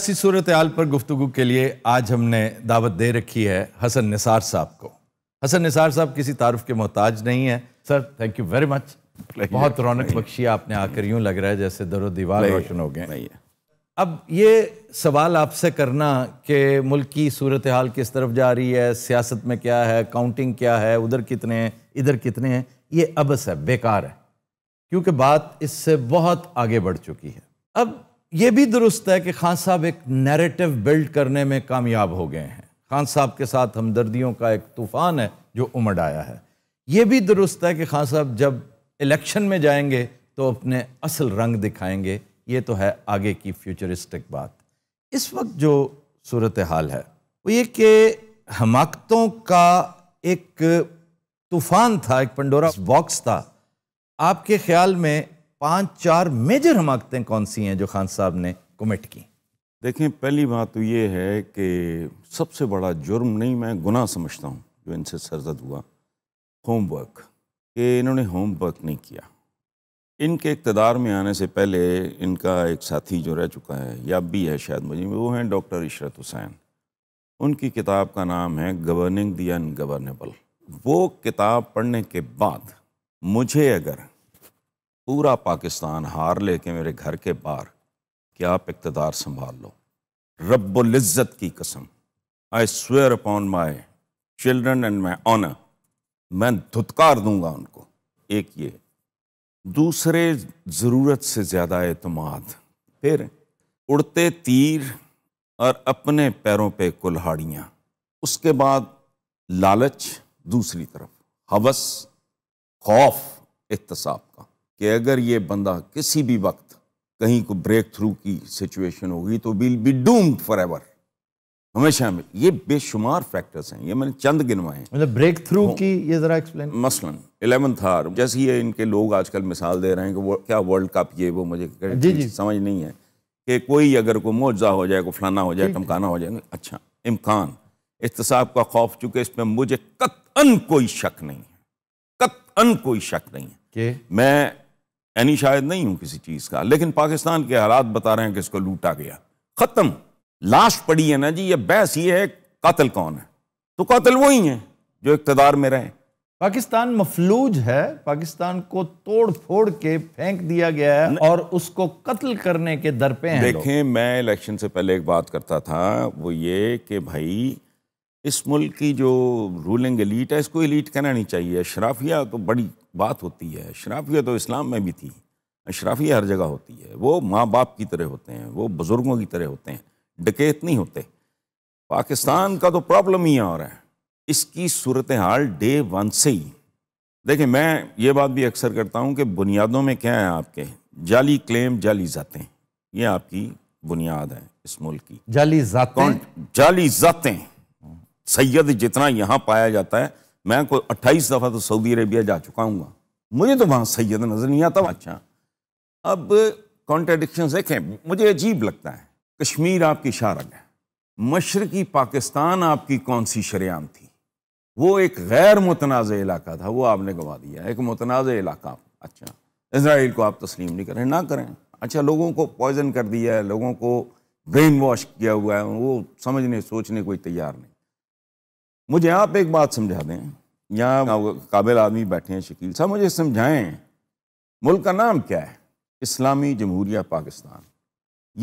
ऐसी सूरत हाल पर गुफ्तु के लिए आज हमने दावत दे रखी है हसन निसार साहब को हसन निसार साहब किसी तारफ़ के मोहताज नहीं है sir thank you very much बहुत रौनक बख्शी आपने आकर यूं लग रहा है जैसे दरो दीवार रोशन हो गए अब ये सवाल आपसे करना कि मुल्क की सूरत हाल किस तरफ जा रही है सियासत में क्या है काउंटिंग क्या है उधर कितने हैं इधर कितने हैं ये अबस है बेकार है क्योंकि बात इससे बहुत आगे बढ़ चुकी है अब ये भी दुरुस्त है कि खान साहब एक नैरेटिव बिल्ड करने में कामयाब हो गए हैं खान साहब के साथ हमदर्दियों का एक तूफ़ान है जो उमड़ आया है ये भी दुरुस्त है कि खान साहब जब इलेक्शन में जाएंगे तो अपने असल रंग दिखाएंगे ये तो है आगे की फ्यूचरिस्टिक बात इस वक्त जो सूरत हाल है वो ये कि हमाकतों का एक तूफ़ान था एक पंडोरा बॉक्स था आपके ख्याल में पांच चार मेजर हमाकतें कौन सी हैं जो खान साहब ने कमिट की देखें पहली बात तो ये है कि सबसे बड़ा जुर्म नहीं मैं गुनाह समझता हूँ जो इनसे सरजद हुआ होमवर्क कि इन्होंने होमवर्क नहीं किया इनके इकतदार में आने से पहले इनका एक साथी जो रह चुका है या भी है शायद मुझे वो हैं डॉक्टर इशरत हुसैन उनकी किताब का नाम है गवर्निंग दी अनगवर्नेबल वो किताब पढ़ने के बाद मुझे अगर पूरा पाकिस्तान हार लेके मेरे घर के बाहर कि आप इकतदार संभाल लो रबुल्जत की कसम I swear upon my children and my honour मैं धुतकार दूंगा उनको एक ये दूसरे ज़रूरत से ज़्यादा एतमाद फिर उड़ते तीर और अपने पैरों पे कुल्हाड़ियाँ उसके बाद लालच दूसरी तरफ हवस खौफ एहतसाब का कि अगर ये बंदा किसी भी वक्त कहीं को ब्रेक थ्रू की सिचुएशन होगी तो will be doomed forever हमेशा में ये बेशुमार फैक्टर्स हैं ये मैंने चंद गिनवाए हैं मतलब ब्रेक थ्रू की ये ज़रा एक्सप्लेन मसलन इलेवन थार जैसे ये इनके लोग आजकल मिसाल दे रहे हैं कि वो क्या वर्ल्ड कप ये वो मुझे जी जी समझ नहीं है कि कोई अगर कोई मुआवजा हो जाए कोई फलाना हो जाए टमकाना हो जाए अच्छा इम्कान इसतसाब का खौफ चूंकि इसमें मुझे कतअन कोई शक नहीं है कतअन कोई शक नहीं है मैं यानी शायद नहीं हूं किसी चीज़ का लेकिन पाकिस्तान के हालात बता रहे हैं कि इसको लूटा गया ख़त्म लाश पड़ी है ना जी ये बहस ये है कातल कौन है तो कातल वही है जो इकतदार में रहे पाकिस्तान मफलूज है पाकिस्तान को तोड़ फोड़ के फेंक दिया गया है और उसको कत्ल करने के दर पे हैं देखें मैं इलेक्शन से पहले एक बात करता था वो ये कि भाई इस मुल्क की जो रूलिंग एलीट है इसको एलीट कहना नहीं चाहिए अशराफिया तो बड़ी बात होती है अशराफिया तो इस्लाम में भी थी अशराफिया हर जगह होती है वो माँ बाप की तरह होते हैं वो बुज़ुर्गों की तरह होते हैं डकेत नहीं होते पाकिस्तान का तो प्रॉब्लम ही और है इसकी सूरत हाल डे वन से ही देखिए मैं ये बात भी अक्सर करता हूँ कि बुनियादों में क्या है आपके जाली क्लेम जाली जातें ये आपकी बुनियाद है इस मुल्क की जाली जातें जाली जातें सैयद जितना यहाँ पाया जाता है मैं कोई अट्ठाईस दफ़ा तो सऊदी अरेबिया जा चुका हूँ मुझे तो वहाँ सैयद नज़र नहीं आता अच्छा अब कॉन्ट्रेडिक्शन देखें मुझे अजीब लगता है कश्मीर आपकी शारग है मशरकी पाकिस्तान आपकी कौन सी शरेआम थी वो एक गैर मुतनाज़ इलाका था वो आपने गवा दिया एक मुतनाज़ इलाका अच्छा इसराइल को आप तस्लीम नहीं करें ना करें अच्छा लोगों को पॉइजन कर दिया है लोगों को ब्रेन वॉश किया हुआ है वो समझने सोचने कोई तैयार नहीं मुझे आप एक बात समझा दें यहाँ काबिल आदमी बैठे हैं शकील साहब मुझे समझाएं मुल्क का नाम क्या है इस्लामी जमहूरिया पाकिस्तान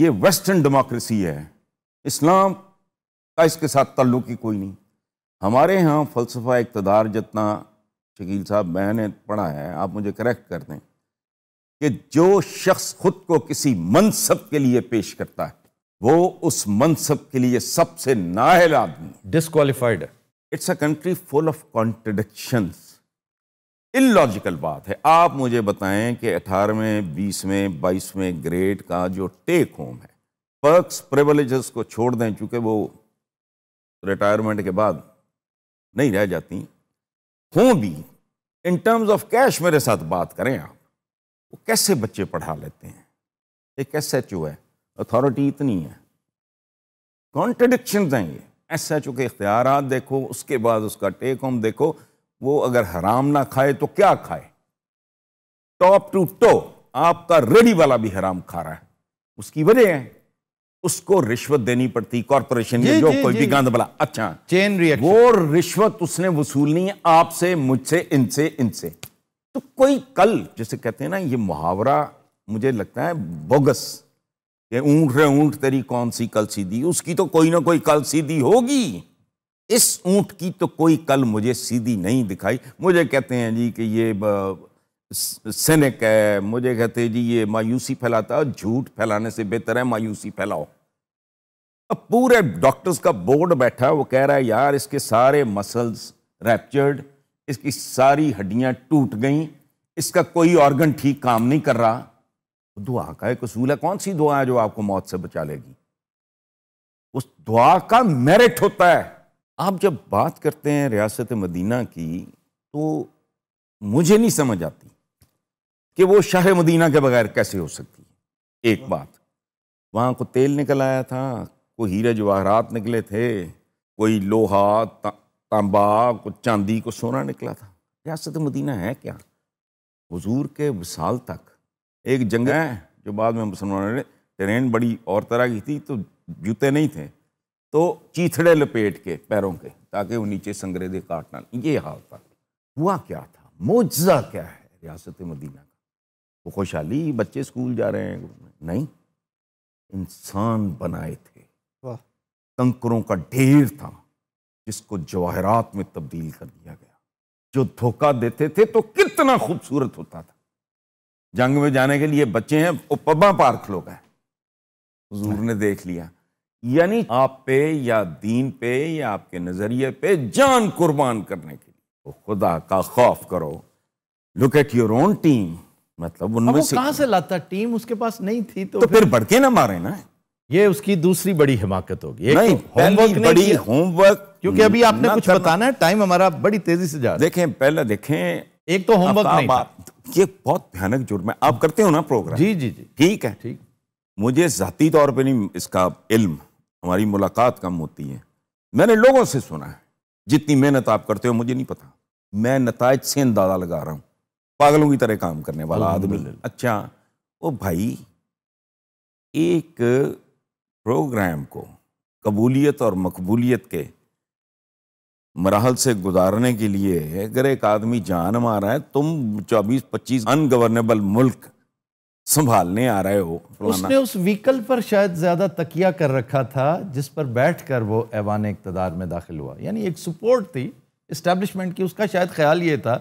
ये वेस्टर्न डेमोक्रेसी है इस्लाम का इसके साथ तल्लुक ही कोई नहीं हमारे यहाँ फ़लसफ़ा इकतदार जितना शकील साहब मैंने पढ़ा है आप मुझे करेक्ट कर दें कि जो शख्स खुद को किसी मनसब के लिए पेश करता है वो उस मनसब के लिए सबसे नाहल आदमी डिसक्वालिफाइड है it's a country full of contradictions illogical बात है आप मुझे बताएं कि अठारहवें बीसवें बाईसवें ग्रेड का जो टेक होम है पर्क्स प्रिवलेजेस को छोड़ दें चूंकि वो रिटायरमेंट के बाद नहीं रह जाती हों भी इन टर्म्स ऑफ कैश मेरे साथ बात करें आप वो कैसे बच्चे पढ़ा लेते हैं एक एस एच ओ है अथॉरिटी इतनी है कॉन्ट्रडिक्शन हैं ये एस एच ओ के इख्तियार देखो उसके बाद उसका टेक होम देखो वो अगर हराम ना खाए तो क्या खाए टॉप टू टो आपका रेडी वाला भी हराम खा रहा है उसकी वजह है उसको रिश्वत देनी पड़ती कॉरपोरेशन जो जी, कोई भी गंद बला अच्छा चेन रिएक्शन वो रिश्वत उसने वसूलनी है आपसे मुझसे इनसे इनसे तो कोई कल जिसे कहते हैं ना ये मुहावरा मुझे लगता है बोगस ये ऊँट रे ऊंट तेरी कौन सी कल सीधी उसकी तो कोई ना कोई कल सीधी होगी इस ऊँट की तो कोई कल मुझे सीधी नहीं दिखाई मुझे कहते हैं जी कि ये सैनिक है मुझे कहते हैं जी ये मायूसी फैलाता है झूठ फैलाने से बेहतर है मायूसी फैलाओ अब पूरे डॉक्टर्स का बोर्ड बैठा वो कह रहा है यार इसके सारे मसल्स रैप्चर्ड इसकी सारी हड्डियाँ टूट गई इसका कोई ऑर्गन ठीक काम नहीं कर रहा दुआ का एक असूल है कौन सी दुआ है जो आपको मौत से बचा लेगी उस दुआ का मेरिट होता है आप जब बात करते हैं रियासत मदीना की तो मुझे नहीं समझ आती कि वो शाह मदीना के बगैर कैसे हो सकती है एक बात वहाँ को तेल निकल आया था कोई हीरे जवाहरात निकले थे कोई लोहा तांबा को चांदी को सोना निकला था रियासत मदीना है क्या हुजूर के विशाल तक एक जंग है जो बाद में मुसलमानों ने ट्रेन बड़ी और तरह की थी तो जूते नहीं थे तो चीथड़े लपेट के पैरों के ताकि वो नीचे संग्रेदे काटना ये हाल था हुआ क्या था मुआजा क्या है रियासत मदीना का वो खुशहाली बच्चे स्कूल जा रहे हैं नहीं इंसान बनाए थे कंकरों का ढेर था जिसको जवाहरात में तब्दील कर दिया गया जो धोखा देते थे तो कितना खूबसूरत होता था जंग में जाने के लिए बच्चे हैं वो पब्बा पार्क लोग हैं हजूर ने देख लिया यानी आप पे या दीन पे या आपके नज़रिए पे जान कुर्बान करने के लिए तो खुदा का खौफ करो look at your own team मतलब उनमें से कहां से लाता टीम उसके पास नहीं थी तो, तो फिर, फिर बढ़के ना मारे ना ये उसकी दूसरी बड़ी हिमाकत होगी नहीं तो होमवर्क बड़ी होमवर्क क्योंकि अभी आपने कुछ बताना है टाइम हमारा बड़ी तेजी से जा रहा है देखें पहले देखें एक तो होमवर्क नहीं ये बहुत भयानक जुर्म है आप करते हो ना प्रोग्राम जी जी जी ठीक है ठीक मुझे ज़ाती तौर पे नहीं इसका इल्म हमारी मुलाकात कम होती है मैंने लोगों से सुना है जितनी मेहनत आप करते हो मुझे नहीं पता मैं नतज से अंदाजा लगा रहा हूँ पागलों की तरह काम करने वाला आदमी अच्छा ओ भाई एक प्रोग्राम को कबूलियत और मकबूलियत के मरहल से गुजारने के लिए अगर एक आदमी जान मारा है तुम 24-25 अनगवर्नेबल मुल्क संभालने आ रहे हो उसने उस व्हीकल पर शायद ज़्यादा तकिया कर रखा था जिस पर बैठ कर वो ऐवान इकतदार में दाखिल हुआ यानी एक सपोर्ट थी इस्टेब्लिशमेंट की उसका शायद ख्याल ये था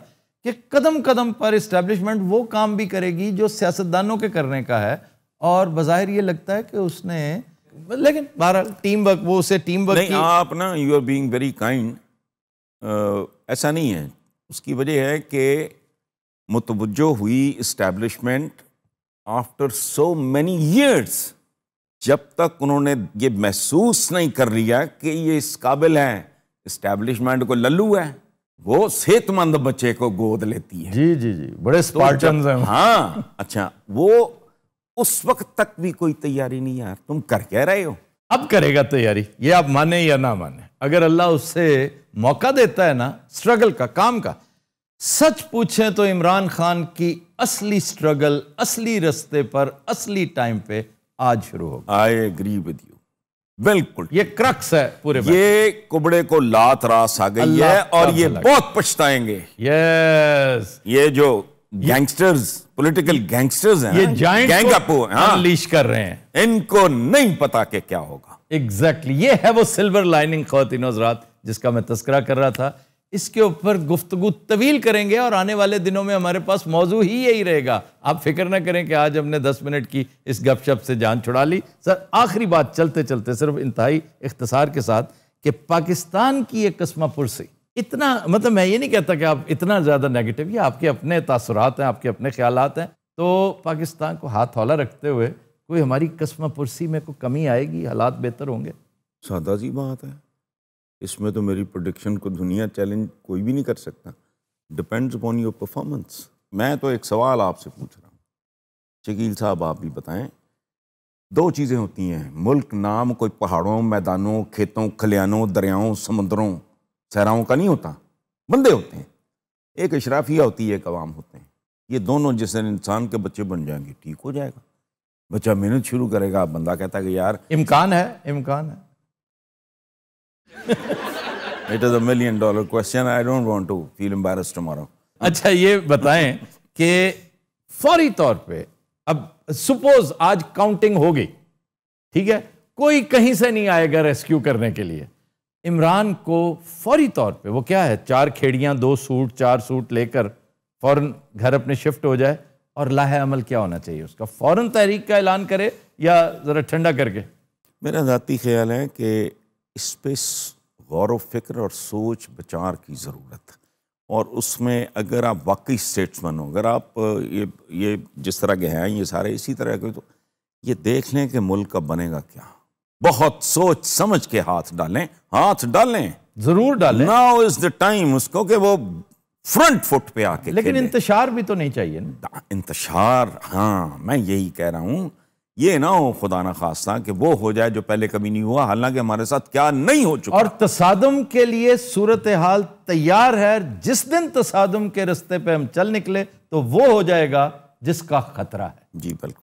कि कदम कदम पर इस्टेब्लिशमेंट वो काम भी करेगी जो सियासतदानों के करने का है और बाहिर ये लगता है कि उसने लेकिन बहरहाल टीम वर्क वो उसे टीम वर्क नहीं आप ना you are being very kind ऐसा नहीं है उसकी वजह है कि मुतवजो हुई establishment after so many years जब तक उन्होंने ये महसूस नहीं कर लिया कि ये इस काबिल हैं इस्टेब्लिशमेंट को लल्लू है वो सेहतमंद बच्चे को गोद लेती है जी जी जी बड़े स्पार्टन तो हैं हाँ अच्छा वो उस वक्त तक भी कोई तैयारी नहीं यार तुम कर कह रहे हो अब करेगा तैयारी ये आप माने या ना माने अगर अल्लाह उससे मौका देता है ना स्ट्रगल का काम का सच पूछें तो इमरान खान की असली स्ट्रगल असली रस्ते पर असली टाइम पे आज शुरू होगा आई एग्री विद यू बिल्कुल ये क्रक्स है पूरे ये कुबड़े को लात रास आ गई है और ये बहुत पछताएंगे यस ये जो गैंगस्टर्स पॉलिटिकल गैंगस्टर्स हैं ये जाइंट गैंग को लीश हाँ। कर रहे हैं इनको नहीं पता के क्या होगा एग्जैक्टली exactly. ये है वो सिल्वर लाइनिंग खातिन हजरात जिसका मैं तस्करा कर रहा था इसके ऊपर गुफ्तगु तवील करेंगे और आने वाले दिनों में हमारे पास मौजू ही यही रहेगा आप फिक्र ना करें कि आज हमने 10 मिनट की इस गपशप से जान छुड़ा ली सर आखिरी बात चलते चलते सिर्फ इंतहाई इख्तसार के साथ कि पाकिस्तान की एक कस्मा पुरसी इतना मतलब मैं ये नहीं कहता कि आप इतना ज़्यादा नेगेटिव ये आपके अपने तासरात हैं आपके अपने ख्याल हैं तो पाकिस्तान को हाथ हौला रखते हुए कोई हमारी कस्म पुरसी में कोई कमी आएगी हालात बेहतर होंगे सादा जी बात है इसमें तो मेरी प्रोडिक्शन को दुनिया चैलेंज कोई भी नहीं कर सकता डिपेंड्स अपॉन योर परफॉर्मेंस मैं तो एक सवाल आपसे पूछ रहा हूँ शकील साहब आप भी बताएं दो चीज़ें होती हैं मुल्क नाम कोई पहाड़ों मैदानों खेतों खलियानों दरियाओं समुद्रों सहराओं का नहीं होता बंदे होते हैं एक अशराफिया होती है एक आवाम होते हैं ये दोनों जिस दिन इंसान के बच्चे बन जाएंगे ठीक हो जाएगा बच्चा मेहनत शुरू करेगा बंदा कहता है कि यार इम्कान है इम्कान है it is a million dollar question I don't want to feel embarrass tomorrow अच्छा ये बताएं कि फौरी तौर पे अब सपोज आज काउंटिंग हो गई ठीक है कोई कहीं से नहीं आएगा रेस्क्यू करने के लिए इमरान को फौरी तौर पे वो क्या है चार खेड़ियाँ दो सूट चार सूट लेकर फ़ौर घर अपने शिफ्ट हो जाए और लाह अमल क्या होना चाहिए उसका फ़ौर तहरीक का ऐलान करे या ज़रा ठंडा करके मेरा ज़ाती ख्याल है कि इस पर गौर फिक्र और सोच बचार की ज़रूरत है और उसमें अगर आप वाकई स्टेट्समैन हो अगर आप ये ये जिस तरह के हैं ये सारे इसी तरह के तो ये देख लें कि मुल्क का बनेगा क्या बहुत सोच समझ के हाथ डालें हाथ डालें जरूर डालें नाउ इज द टाइम उसको कि वो फ्रंट फुट पे आके लेकिन इंतशार भी तो नहीं चाहिए ना इंतशार हाँ मैं यही कह रहा हूं ये ना हो खुदा ना खासा कि वो हो जाए जो पहले कभी नहीं हुआ हालांकि हमारे साथ क्या नहीं हो चुका और तसादम के लिए सूरत हाल तैयार है जिस दिन तसादम के रस्ते पे हम चल निकले तो वो हो जाएगा जिसका खतरा है जी बिल्कुल